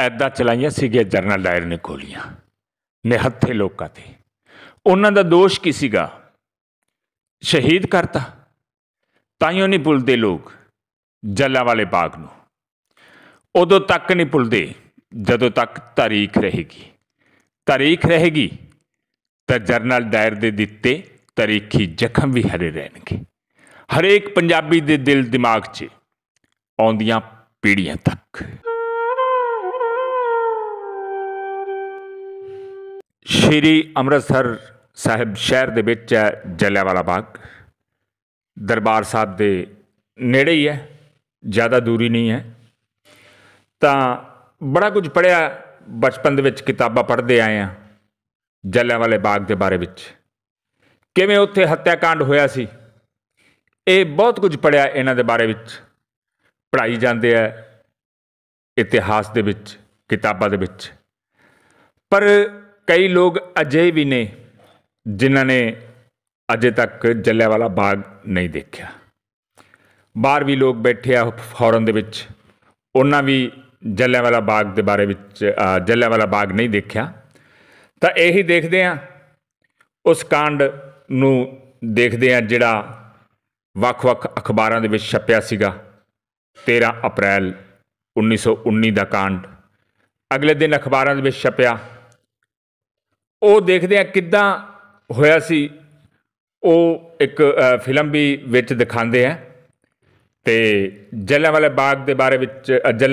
ਐਦਾਂ ਚਲਾਈਆਂ ਸੀਗੇ ਜਰਨਲ ਡਾਇਰ ਨੇ ਗੋਲੀਆਂ ਨਿਹੱਥੇ ਲੋਕਾਂ ਤੇ ਉਹਨਾਂ ਦਾ ਦੋਸ਼ ਕੀ ਸੀਗਾ ਸ਼ਹੀਦ ਕਰਤਾ ਤਾਈਓ ਨਹੀਂ ਭੁੱਲਦੇ ਲੋਕ ਜੱਲਾ ਵਾਲੇ ਬਾਗ ਨੂੰ ਉਦੋਂ ਤੱਕ ਨਹੀਂ ਭੁੱਲਦੇ ਜਦੋਂ ਤੱਕ ਤਾਰੀਖ ਰਹੇਗੀ ਤਾਰੀਖ ਰਹੇਗੀ ਤਾਂ ਜਰਨਲ ਡਾਇਰ ਦੇ ਦਿੱਤੇ ਤਾਰੀਖੀ ਜ਼ਖਮ ਵੀ ਹਰੇ ਰਹਿਣਗੇ ਹਰੇਕ ਪੰਜਾਬੀ ਦੇ ਦਿਲ ਦਿਮਾਗ 'ਚ ਆਉਂਦੀਆਂ ਪੀੜ੍ਹੀਆਂ ਤੱਕ ਸ਼੍ਰੀ ਅੰਮ੍ਰਿਤਸਰ ਸਾਹਿਬ ਸ਼ਹਿਰ ਦੇ ਵਿੱਚ ਹੈ ਜਲਿਆਂਵਾਲਾ ਬਾਗ ਦਰਬਾਰ ਸਾਹਿਬ ਦੇ ਨੇੜੇ ਹੀ ਹੈ ਜ਼ਿਆਦਾ ਦੂਰੀ ਨਹੀਂ ਹੈ ਤਾਂ ਬੜਾ ਕੁਝ ਪੜਿਆ ਬਚਪਨ ਦੇ ਵਿੱਚ ਕਿਤਾਬਾਂ ਪੜ੍ਹਦੇ ਆਏ ਆ ਜਲਿਆਂਵਾਲੇ ਬਾਗ ਦੇ ਬਾਰੇ ਵਿੱਚ ਕਿਵੇਂ ਉੱਥੇ ਹੱਤਿਆਕਾਂਡ ਹੋਇਆ ਸੀ ਇਹ ਬਹੁਤ ਕੁਝ ਪੜਿਆ ਇਹਨਾਂ ਦੇ ਬਾਰੇ ਵਿੱਚ ਪੜਾਈ ਜਾਂਦੇ ਆ ਇਤਿਹਾਸ ਦੇ ਵਿੱਚ ਕਿਤਾਬਾਂ ਦੇ ਵਿੱਚ ਪਰ ਕਈ ਲੋਕ ਅਜੇ ਵੀ ਨੇ ਜਿਨ੍ਹਾਂ ਨੇ ਅਜੇ ਤੱਕ ਜੱਲਿਆਵਾਲਾ ਬਾਗ ਨਹੀਂ ਦੇਖਿਆ ਬਾਹਰ ਵੀ ਲੋਕ ਬੈਠੇ ਆ ਫੌਰਨ ਦੇ ਵਿੱਚ ਉਹਨਾਂ ਵੀ ਜੱਲਿਆਵਾਲਾ ਬਾਗ ਦੇ ਬਾਰੇ ਵਿੱਚ ਜੱਲਿਆਵਾਲਾ ਬਾਗ ਨਹੀਂ ਦੇਖਿਆ ਤਾਂ ਇਹੀ ਦੇਖਦੇ ਆ ਉਸ ਕਾਂਡ ਨੂੰ ਦੇਖਦੇ ਆ ਜਿਹੜਾ ਵੱਖ-ਵੱਖ ਅਖਬਾਰਾਂ ਦੇ ਵਿੱਚ ਛਪਿਆ ਸੀਗਾ 13 ਅਪ੍ਰੈਲ 1919 ਦਾ ਕਾਂਡ ਅਗਲੇ ਦਿਨ ਅਖਬਾਰਾਂ ਦੇ ਵਿੱਚ ਛਪਿਆ ਉਹ ਦੇਖਦੇ ਆ ਕਿੱਦਾਂ ਹੋਇਆ ਸੀ ਉਹ ਇੱਕ ਫਿਲਮ ਵੀ ਵਿੱਚ ਦਿਖਾਉਂਦੇ ਆ ਤੇ ਵਾਲੇ ਬਾਗ ਦੇ ਬਾਰੇ ਵਿੱਚ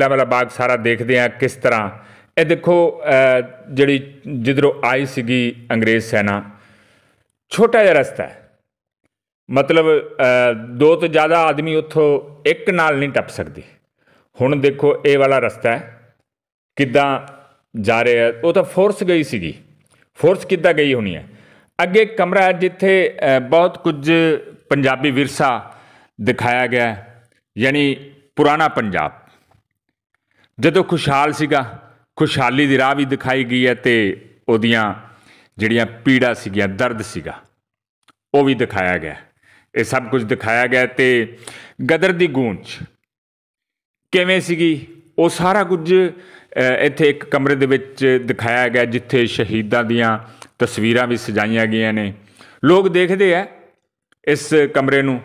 ਵਾਲਾ ਬਾਗ ਸਾਰਾ ਦੇਖਦੇ ਆ ਕਿਸ ਤਰ੍ਹਾਂ ਇਹ ਦੇਖੋ ਜਿਹੜੀ ਜਿੱਧਰੋਂ ਆਈ ਸੀਗੀ ਅੰਗਰੇਜ਼ ਸੈਨਾ ਛੋਟਾ ਜਿਹਾ ਰਸਤਾ ਹੈ ਮਤਲਬ ਦੋ ਤੋਂ ਜ਼ਿਆਦਾ ਆਦਮੀ ਉੱਥੋਂ ਇੱਕ ਨਾਲ ਨਹੀਂ ਟੱਪ ਸਕਦੇ ਹੁਣ ਦੇਖੋ ਇਹ ਵਾਲਾ ਰਸਤਾ ਹੈ ਕਿੱਦਾਂ ਜਾ ਰਿਹਾ ਉਹ ਤਾਂ ਫੋਰਸ ਗਈ ਸੀਗੀ ਫੋਰਸ ਕਿੱਦਾਂ ਗਈ ਹੋਣੀ ਹੈ ਅੱਗੇ ਕਮਰਾ ਹੈ ਜਿੱਥੇ ਬਹੁਤ ਕੁਝ ਪੰਜਾਬੀ ਵਿਰਸਾ ਦਿਖਾਇਆ ਗਿਆ ਹੈ ਯਾਨੀ ਪੁਰਾਣਾ ਪੰਜਾਬ ਜਦੋਂ ਖੁਸ਼ਹਾਲ ਸੀਗਾ ਖੁਸ਼ਹਾਲੀ ਦੀ ਰਾਹ ਵੀ ਦਿਖਾਈ ਗਈ ਹੈ ਤੇ ਉਹਦੀਆਂ ਜਿਹੜੀਆਂ ਪੀੜਾ ਸੀਗੀਆਂ ਦਰਦ ਸੀਗਾ ਉਹ ਵੀ ਦਿਖਾਇਆ ਗਿਆ ਇਹ ਸਭ ਕੁਝ ਦਿਖਾਇਆ ਗਿਆ ਤੇ ਗਦਰ ਦੀ ਗੂੰਜ ਕਿਵੇਂ ਸੀਗੀ ਉਹ ਸਾਰਾ ਕੁਝ ਇੱਥੇ ਇੱਕ ਕਮਰੇ ਦੇ ਵਿੱਚ ਦਿਖਾਇਆ ਗਿਆ ਜਿੱਥੇ ਸ਼ਹੀਦਾਂ ਦੀਆਂ ਤਸਵੀਰਾਂ ਵੀ ਸਜਾਈਆਂ ਗਈਆਂ ਨੇ ਲੋਕ ਦੇਖਦੇ ਆ ਇਸ ਕਮਰੇ ਨੂੰ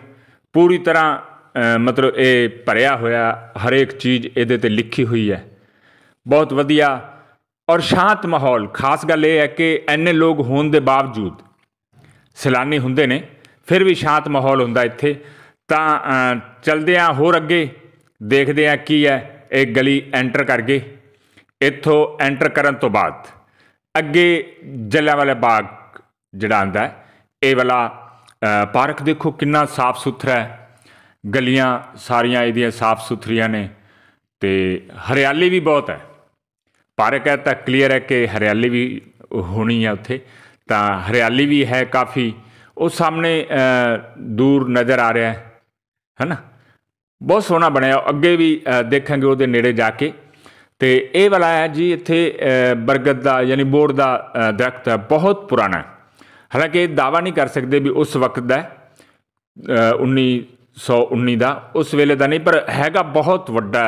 ਪੂਰੀ ਤਰ੍ਹਾਂ ਮਤਲਬ ਇਹ ਭਰਿਆ ਹੋਇਆ ਹਰੇਕ ਚੀਜ਼ ਇਹਦੇ ਤੇ ਲਿਖੀ ਹੋਈ ਹੈ ਬਹੁਤ ਵਧੀਆ ਔਰ ਸ਼ਾਂਤ ਮਾਹੌਲ ਖਾਸ ਗੱਲ ਇਹ ਹੈ ਕਿ ਐਨੇ ਲੋਕ ਹੋਣ ਦੇ ਬਾਵਜੂਦ ਸਲਾਨੀ ਹੁੰਦੇ ਨੇ ਫਿਰ ਵੀ ਸ਼ਾਂਤ ਮਾਹੌਲ ਹੁੰਦਾ ਇੱਥੇ ਤਾਂ ਚਲਦੇ ਆ ਹੋਰ ਅੱਗੇ ਦੇਖਦੇ ਆ ਕੀ ਹੈ ਇਹ ਗਲੀ ਐਂਟਰ ਕਰਕੇ ਇੱਥੋਂ ਐਂਟਰ ਕਰਨ ਤੋਂ ਬਾਅਦ ਅੱਗੇ ਜਲਿਆਂਵਾਲਾ ਬਾਗ ਜਿਹੜਾ ਆਂਦਾ ਹੈ ਇਹ ਵਾਲਾ ਪਾਰਕ ਦੇਖੋ ਕਿੰਨਾ ਸਾਫ਼ ਸੁਥਰਾ ਹੈ ਗਲੀਆਂ ਸਾਰੀਆਂ ਇਹਦੀਆਂ ਸਾਫ਼ ਸੁਥਰੀਆਂ ਨੇ ਤੇ ਹਰਿਆਲੀ ਵੀ ਬਹੁਤ ਹੈ ਪਾਰਕ ਹੈ ਤਾਂ ਕਲੀਅਰ ਹੈ ਕਿ ਹਰਿਆਲੀ ਵੀ ਹੋਣੀ ਹੈ ਉੱਥੇ ਤਾਂ ਹਰਿਆਲੀ ਵੀ ਹੈ ਕਾਫੀ ਉਹ ਸਾਹਮਣੇ ਦੂਰ ਨਜ਼ਰ ਆ ਰਿਹਾ ਹੈ ਹੈਨਾ ਬਹੁਤ ਸੋਹਣਾ ਬਣਿਆ ਅੱਗੇ ਵੀ ਦੇਖਾਂਗੇ ਉਹਦੇ ਨੇੜੇ ਜਾ ਕੇ ਤੇ ਇਹ ਵਾਲਾ ਹੈ ਜੀ ਇੱਥੇ ਬਰਗਦ ਦਾ ਯਾਨੀ ਬੋਰਡ ਦਾ ਦਰਖਤ ਹੈ ਬਹੁਤ ਪੁਰਾਣਾ ਹਾਲਾਂਕਿ ਦਾਵਾ ਨਹੀਂ ਕਰ ਸਕਦੇ ਵੀ ਉਸ ਵਕਤ ਦਾ 1919 ਦਾ ਉਸ ਵੇਲੇ ਦਾ ਨਹੀਂ ਪਰ ਹੈਗਾ ਬਹੁਤ ਵੱਡਾ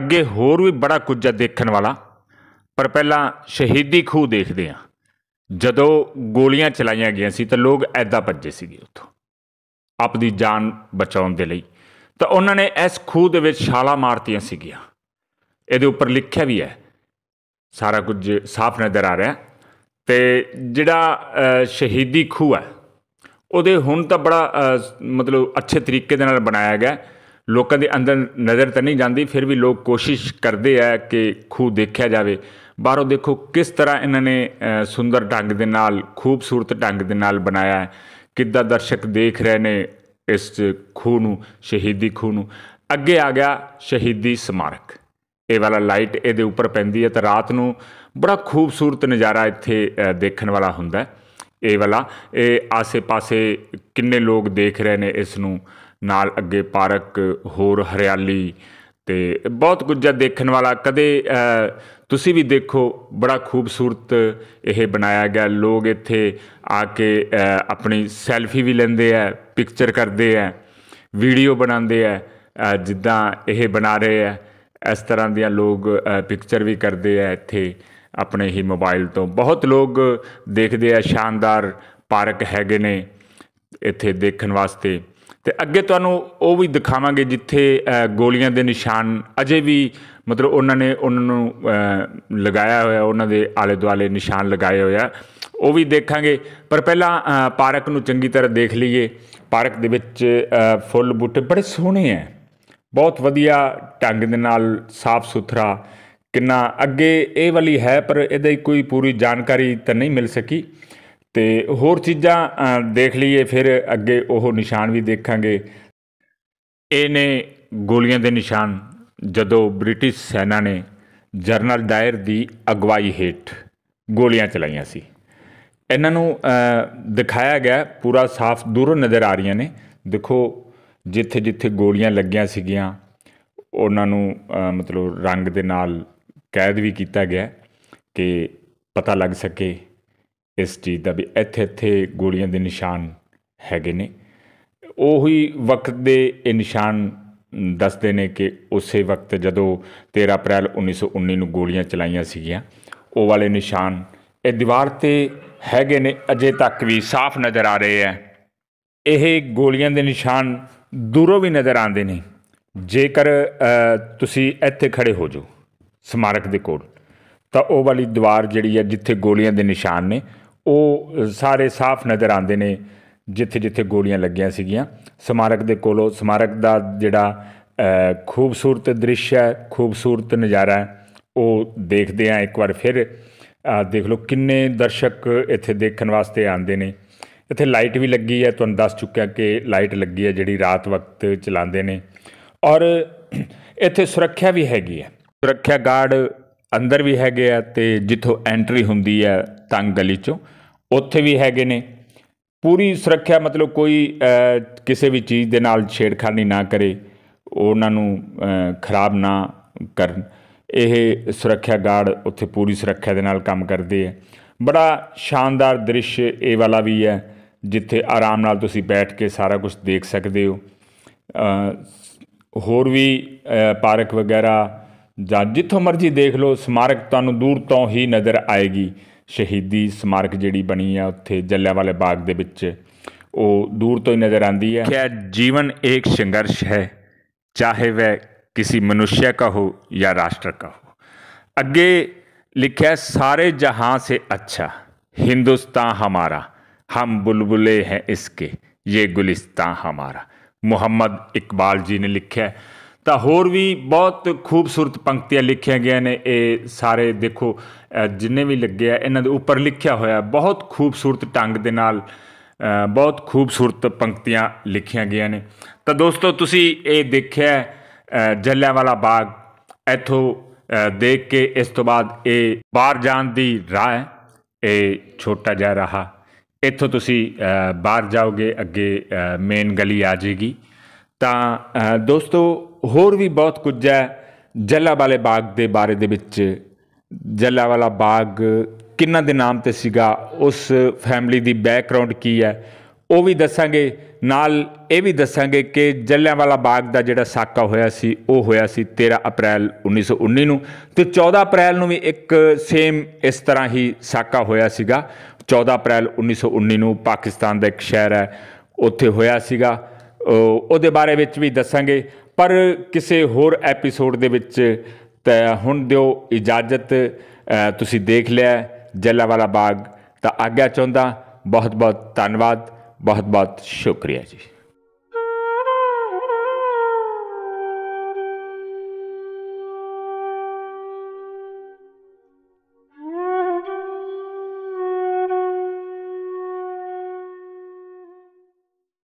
ਅੱਗੇ ਹੋਰ ਵੀ ਬੜਾ ਕੁਝ ਹੈ ਦੇਖਣ ਵਾਲਾ ਪਰ ਪਹਿਲਾਂ ਸ਼ਹੀਦੀ ਖੂਹ ਦੇਖਦੇ ਆ ਜਦੋਂ ਗੋਲੀਆਂ ਚਲਾਈਆਂ ਗਈਆਂ ਸੀ ਤਾਂ ਲੋਕ ਐਦਾਂ ਭੱਜੇ ਸੀਗੇ ਉੱਥੋਂ ਆਪਣੀ ਜਾਨ ਬਚਾਉਣ ਦੇ ਲਈ ਤਾਂ ਉਹਨਾਂ ਨੇ ਇਸ ਖੂਹ ਦੇ ਵਿੱਚ ਛਾਲਾ ਮਾਰਤੀਆਂ ਸੀਗੀਆਂ ਇਹਦੇ ਉੱਪਰ ਲਿਖਿਆ ਵੀ ਹੈ ਸਾਰਾ ਕੁਝ ਸਾਫ਼ ਨਜ਼ਰ ਆ ਰਿਹਾ ਤੇ ਜਿਹੜਾ ਸ਼ਹੀਦੀ ਖੂਹ ਹੈ ਉਹਦੇ ਹੁਣ ਤਾਂ ਬੜਾ ਮਤਲਬ ਅੱਛੇ ਤਰੀਕੇ ਦੇ ਨਾਲ ਬਣਾਇਆ ਗਿਆ ਲੋਕਾਂ ਦੇ ਅੰਦਰ ਨਜ਼ਰ ਤਾਂ ਨਹੀਂ ਜਾਂਦੀ ਫਿਰ ਵੀ ਲੋਕ ਕੋਸ਼ਿਸ਼ ਕਰਦੇ ਆ ਕਿ ਖੂਹ ਦੇਖਿਆ ਜਾਵੇ ਬਾਹਰੋਂ ਦੇਖੋ ਕਿਸ ਤਰ੍ਹਾਂ ਇਹਨਾਂ ਨੇ ਸੁੰਦਰ ਢੰਗ ਦੇ ਨਾਲ ਖੂਬਸੂਰਤ ਢੰਗ ਦੇ ਨਾਲ ਬਣਾਇਆ ਕਿੱਦਾਂ ਦਰਸ਼ਕ ਦੇਖ ਰਹੇ ਨੇ ਇਸ ਖੂਹ ਨੂੰ ਸ਼ਹੀਦੀ ਖੂਹ ਨੂੰ ਅੱਗੇ ਆ ਗਿਆ ਸ਼ਹੀਦੀ ਸਮਾਰਕ ਇਹ ਵਾਲਾ ਲਾਈਟ ਇਹਦੇ ਉੱਪਰ ਪੈਂਦੀ ਹੈ ਤਾਂ ਰਾਤ ਨੂੰ ਬੜਾ ਖੂਬਸੂਰਤ ਨਜ਼ਾਰਾ ਇੱਥੇ ਦੇਖਣ ਵਾਲਾ ਹੁੰਦਾ ਹੈ ਇਹ ਵਾਲਾ ਇਹ ਆਸ ਪਾਸੇ ਕਿੰਨੇ ਲੋਕ ਦੇਖ ਰਹੇ ਨੇ ਇਸ ਨੂੰ ਨਾਲ ਅੱਗੇ ਪਾਰਕ ਹੋਰ ਹਰਿਆਲੀ ਤੇ ਬਹੁਤ ਕੁਝ ਆ ਦੇਖਣ ਵਾਲਾ ਕਦੇ ਤੁਸੀਂ ਵੀ ਦੇਖੋ ਬੜਾ ਖੂਬਸੂਰਤ ਇਹ ਬਣਾਇਆ ਗਿਆ ਲੋਕ ਇੱਥੇ ਆ ਕੇ ਆਪਣੀ ਸੈਲਫੀ ਵੀ ਲੈਂਦੇ ਆ ਪਿਕਚਰ ਕਰਦੇ ਆ ਵੀਡੀਓ ਬਣਾਉਂਦੇ ਆ ਜਿੱਦਾਂ ਇਹ ਬਣਾ ਰਹੇ ਆ ਇਸ ਤਰ੍ਹਾਂ ਦੀਆਂ ਲੋਕ ਪਿਕਚਰ ਵੀ ਕਰਦੇ ਆ ਇੱਥੇ ਆਪਣੇ ਹੀ ਮੋਬਾਈਲ ਤੋਂ ਬਹੁਤ ਲੋਕ ਦੇਖਦੇ ਆ ਸ਼ਾਨਦਾਰ ਪਾਰਕ ਹੈਗੇ ਨੇ ਇੱਥੇ ਦੇਖਣ ਵਾਸਤੇ ਤੇ ਅੱਗੇ ਤੁਹਾਨੂੰ ਉਹ ਵੀ ਦਿਖਾਵਾਂਗੇ ਜਿੱਥੇ ਗੋਲੀਆਂ ਦੇ ਨਿਸ਼ਾਨ ਅਜੇ ਵੀ ਮਤਲਬ ਉਹਨਾਂ ਨੇ ਉਹਨਾਂ ਨੂੰ ਲਗਾਇਆ ਹੋਇਆ ਉਹਨਾਂ ਦੇ ਆਲੇ ਦੁਆਲੇ ਨਿਸ਼ਾਨ ਲਗਾਏ ਹੋਇਆ ਉਹ ਵੀ ਦੇਖਾਂਗੇ ਪਰ ਪਹਿਲਾਂ ਪਾਰਕ ਨੂੰ ਚੰਗੀ ਤਰ੍ਹਾਂ ਦੇਖ ਲਈਏ ਪਾਰਕ ਦੇ ਵਿੱਚ ਫੁੱਲ ਬੂਟੇ ਬੜੇ ਸੋਹਣੇ ਆ ਬਹੁਤ ਵਧੀਆ ਢੰਗ ਦੇ ਨਾਲ ਸਾਫ਼ ਸੁਥਰਾ ਕਿੰਨਾ ਅੱਗੇ ਇਹ ਵਾਲੀ ਹੈ ਪਰ ਇਹਦੇ ਕੋਈ ਪੂਰੀ ਜਾਣਕਾਰੀ ਤਾਂ ਨਹੀਂ ਮਿਲ ਸਕੀ ਤੇ ਹੋਰ ਚੀਜ਼ਾਂ ਦੇਖ ਲਈਏ ਫਿਰ ਅੱਗੇ ਉਹ ਨਿਸ਼ਾਨ ਵੀ ਦੇਖਾਂਗੇ ਇਹ ਨੇ ਗੋਲੀਆਂ ਦੇ ਨਿਸ਼ਾਨ ਜਦੋਂ ਬ੍ਰਿਟਿਸ਼ ਸੈਨਾ ਨੇ ਜਰਨਲ ਡਾਇਰ ਦੀ ਅਗਵਾਈ ਹੇਠ ਗੋਲੀਆਂ ਚਲਾਈਆਂ ਸੀ ਇਹਨਾਂ ਨੂੰ ਦਿਖਾਇਆ ਗਿਆ ਪੂਰਾ ਸਾਫ਼ ਦੂਰੋਂ ਨਜ਼ਰ ਆ ਰਹੀਆਂ ਨੇ ਦੇਖੋ ਜਿੱਥੇ ਜਿੱਥੇ ਗੋਲੀਆਂ ਲੱਗੀਆਂ ਸੀਗੀਆਂ ਉਹਨਾਂ ਨੂੰ ਮਤਲਬ ਰੰਗ ਦੇ ਨਾਲ ਕੈਦ ਵੀ ਕੀਤਾ ਗਿਆ ਕਿ ਪਤਾ ਲੱਗ ਸਕੇ ਇਸ ਚੀਜ਼ ਦਾ ਵੀ ਇੱਥੇ ਇੱਥੇ ਗੋਲੀਆਂ ਦੇ ਨਿਸ਼ਾਨ ਹੈਗੇ ਨੇ ਉਹੀ ਵਕਤ ਦੇ ਇਹ ਨਿਸ਼ਾਨ ਦੱਸਦੇ ਨੇ ਕਿ ਉਸੇ ਵਕਤ ਜਦੋਂ 13 ਅਪ੍ਰੈਲ 1919 ਨੂੰ ਗੋਲੀਆਂ ਚਲਾਈਆਂ ਸੀਗੀਆਂ ਉਹ ਵਾਲੇ ਨਿਸ਼ਾਨ ਇਹ ਦੀਵਾਰ ਤੇ ਹੈਗੇ ਨੇ ਅਜੇ ਤੱਕ ਵੀ ਸਾਫ਼ ਨਜ਼ਰ ਆ ਰਹੇ ਐ ਇਹ ਗੋਲੀਆਂ ਦੇ ਨਿਸ਼ਾਨ ਦੂਰੋਂ ਵੀ ਨਜ਼ਰ ਆਉਂਦੇ ਨੇ ਜੇਕਰ ਤੁਸੀਂ ਇੱਥੇ ਖੜੇ ਹੋ ਜਾਓ ਸਮਾਰਕ ਦੇ ਕੋਲ ਤਾਂ ਉਹ ਵਾਲੀ ਦੀਵਾਰ ਜਿਹੜੀ ਹੈ ਜਿੱਥੇ ਗੋਲੀਆਂ ਦੇ ਨਿਸ਼ਾਨ ਨੇ ਉਹ ਸਾਰੇ ਸਾਫ਼ ਨਜ਼ਰ ਆਉਂਦੇ ਨੇ ਜਿੱਥੇ ਜਿੱਥੇ ਗੋਲੀਆਂ ਲੱਗੀਆਂ ਸੀਗੀਆਂ ਸਮਾਰਕ ਦੇ ਕੋਲੋਂ ਸਮਾਰਕ ਦਾ ਜਿਹੜਾ ਖੂਬਸੂਰਤ ਦ੍ਰਿਸ਼ ਹੈ ਖੂਬਸੂਰਤ ਨਜ਼ਾਰਾ ਉਹ ਦੇਖਦੇ ਆ ਇੱਕ ਵਾਰ ਫਿਰ ਦੇਖ ਲਓ ਕਿੰਨੇ ਦਰਸ਼ਕ ਇੱਥੇ ਦੇਖਣ ਵਾਸਤੇ ਆਉਂਦੇ ਨੇ ਇੱਥੇ ਲਾਈਟ ਵੀ ਲੱਗੀ ਹੈ ਤੁਹਾਨੂੰ ਦੱਸ ਚੁੱਕਿਆ ਕਿ ਲਾਈਟ ਲੱਗੀ ਹੈ ਜਿਹੜੀ ਰਾਤ ਵਕਤ ਚਲਾਉਂਦੇ ਨੇ ਔਰ ਇੱਥੇ ਸੁਰੱਖਿਆ ਵੀ ਹੈਗੀ ਹੈ ਸੁਰੱਖਿਆ ਗਾਰਡ ਅੰਦਰ ਵੀ ਹੈਗੇ ਆ ਤੇ ਜਿੱਥੋਂ ਐਂਟਰੀ ਹੁੰਦੀ ਹੈ ਤੰਗ ਗਲੀ ਚੋਂ ਉੱਥੇ ਵੀ ਹੈਗੇ ਨੇ ਪੂਰੀ ਸੁਰੱਖਿਆ ਮਤਲਬ ਕੋਈ ਕਿਸੇ ਵੀ ਚੀਜ਼ ਦੇ ਨਾਲ ਛੇੜਖਾਨੀ ਨਾ ਕਰੇ ਉਹਨਾਂ ਨੂੰ ਖਰਾਬ ਨਾ ਕਰਨ ਇਹ ਸੁਰੱਖਿਆ ਗਾਰਡ ਉੱਥੇ ਪੂਰੀ ਸੁਰੱਖਿਆ ਦੇ ਨਾਲ ਕੰਮ ਕਰਦੇ ਆ ਬੜਾ ਸ਼ਾਨਦਾਰ ਦ੍ਰਿਸ਼ ਇਹ ਵਾਲਾ ਵੀ ਹੈ ਜਿੱਥੇ ਆਰਾਮ ਨਾਲ ਤੁਸੀਂ ਬੈਠ ਕੇ ਸਾਰਾ ਕੁਝ ਦੇਖ ਸਕਦੇ ਹੋ ਹੋਰ ਵੀ ਪਾਰਕ ਵਗੈਰਾ ਜਾਂ ਜਿੱਥੋਂ ਮਰਜ਼ੀ ਦੇਖ ਲਓ ਸਮਾਰਕ ਤੁਹਾਨੂੰ ਦੂਰ ਤੋਂ ਹੀ ਨਜ਼ਰ ਆਏਗੀ ਸ਼ਹੀਦੀ ਸਮਾਰਕ ਜਿਹੜੀ ਬਣੀ ਆ ਉੱਥੇ ਜੱਲਿਆਂਵਾਲੇ ਬਾਗ ਦੇ ਵਿੱਚ ਉਹ ਦੂਰ ਤੋਂ ਹੀ ਨਜ਼ਰ ਆਂਦੀ ਹੈ ਕਿ ਜੀਵਨ ਇੱਕ ਸੰਘਰਸ਼ ਹੈ ਚਾਹੇ ਵਹ ਕਿਸੇ मनुष्य ਕਾ ਹੋ ਜਾਂ ਰਾਸ਼ਟਰ ਕਾ ਹੋ ਅੱਗੇ ਲਿਖਿਆ ਸਾਰੇ ਜਹਾਂ ਸੇ ਅੱਛਾ ਹਿੰਦੁਸਤਾਨ ਹਮਾਰਾ हम बुलबुले हैं इसके ये ਗੁਲਿਸਤਾਨ ਹਮਾਰਾ ਮੁਹੰਮਦ ਇਕਬਾਲ ਜੀ ਨੇ ਲਿਖਿਆ ਤਾਂ ਹੋਰ ਵੀ ਬਹੁਤ ਖੂਬਸੂਰਤ ਪੰਕਤੀਆਂ ਲਿਖੀਆਂ ਗਈਆਂ ਨੇ ਇਹ ਸਾਰੇ ਦੇਖੋ ਜਿੰਨੇ ਵੀ ਲੱਗੇ ਆ ਇਹਨਾਂ ਦੇ ਉੱਪਰ ਲਿਖਿਆ ਹੋਇਆ ਬਹੁਤ ਖੂਬਸੂਰਤ ਢੰਗ ਦੇ ਨਾਲ ਬਹੁਤ ਖੂਬਸੂਰਤ ਪੰਕਤੀਆਂ ਲਿਖੀਆਂ ਗਈਆਂ ਨੇ ਤਾਂ ਦੋਸਤੋ ਤੁਸੀਂ ਇਹ ਦੇਖਿਆ ਜੱਲਿਆਂਵਾਲਾ ਬਾਗ ਇੱਥੋਂ ਦੇਖ ਕੇ ਇਸ ਤੋਂ ਬਾਅਦ ਇਹ ਬਾਹਰ ਜਾਣ ਦੀ ਰਾਹ ਇਹ ਛੋਟਾ ਜਿਹਾ ਰਹਾ ਇੱਥੋਂ ਤੁਸੀਂ ਬਾਹਰ ਜਾਓਗੇ ਅੱਗੇ ਮੇਨ ਗਲੀ ਆ ਜਾਏਗੀ ਤਾਂ ਦੋਸਤੋ ਹੋਰ ਵੀ ਬਹੁਤ ਕੁਝ ਹੈ ਜੱਲਾ ਵਾਲੇ ਬਾਗ ਦੇ ਬਾਰੇ ਦੇ ਵਿੱਚ ਜੱਲਾ ਵਾਲਾ ਬਾਗ ਕਿੰਨਾ ਦੇ ਨਾਮ ਤੇ ਸੀਗਾ ਉਸ ਫੈਮਿਲੀ ਦੀ ਬੈਕਗ੍ਰਾਉਂਡ ਕੀ ਹੈ ਉਹ ਵੀ ਦੱਸਾਂਗੇ ਨਾਲ ਇਹ ਵੀ ਦੱਸਾਂਗੇ ਕਿ ਵਾਲਾ ਬਾਗ ਦਾ ਜਿਹੜਾ ਸਾਕਾ ਹੋਇਆ ਸੀ ਉਹ ਹੋਇਆ ਸੀ 13 ਅਪ੍ਰੈਲ 1919 ਨੂੰ ਤੇ 14 ਅਪ੍ਰੈਲ ਨੂੰ ਵੀ ਇੱਕ ਸੇਮ ਇਸ ਤਰ੍ਹਾਂ ਹੀ ਸਾਕਾ ਹੋਇਆ ਸੀਗਾ 14 ਅਪ੍ਰੈਲ 1919 ਨੂੰ ਪਾਕਿਸਤਾਨ ਦਾ ਇੱਕ ਸ਼ਹਿਰ ਹੈ ਉੱਥੇ ਹੋਇਆ ਸੀਗਾ ਉਹਦੇ ਬਾਰੇ ਵਿੱਚ ਵੀ ਦੱਸਾਂਗੇ ਪਰ ਕਿਸੇ ਹੋਰ ਐਪੀਸੋਡ ਦੇ ਵਿੱਚ ਤਾਂ ਹੁਣ ਦਿਓ ਇਜਾਜ਼ਤ ਤੁਸੀਂ ਦੇਖ ਲਿਆ ਜੱਲਾਵਾਲਾ ਬਾਗ ਤਾਂ ਆਗਿਆ ਚਾਹੁੰਦਾ ਬਹੁਤ ਬਹੁਤ ਧੰਨਵਾਦ ਬਹੁਤ ਬਹੁਤ ਸ਼ੁਕਰੀਆ ਜੀ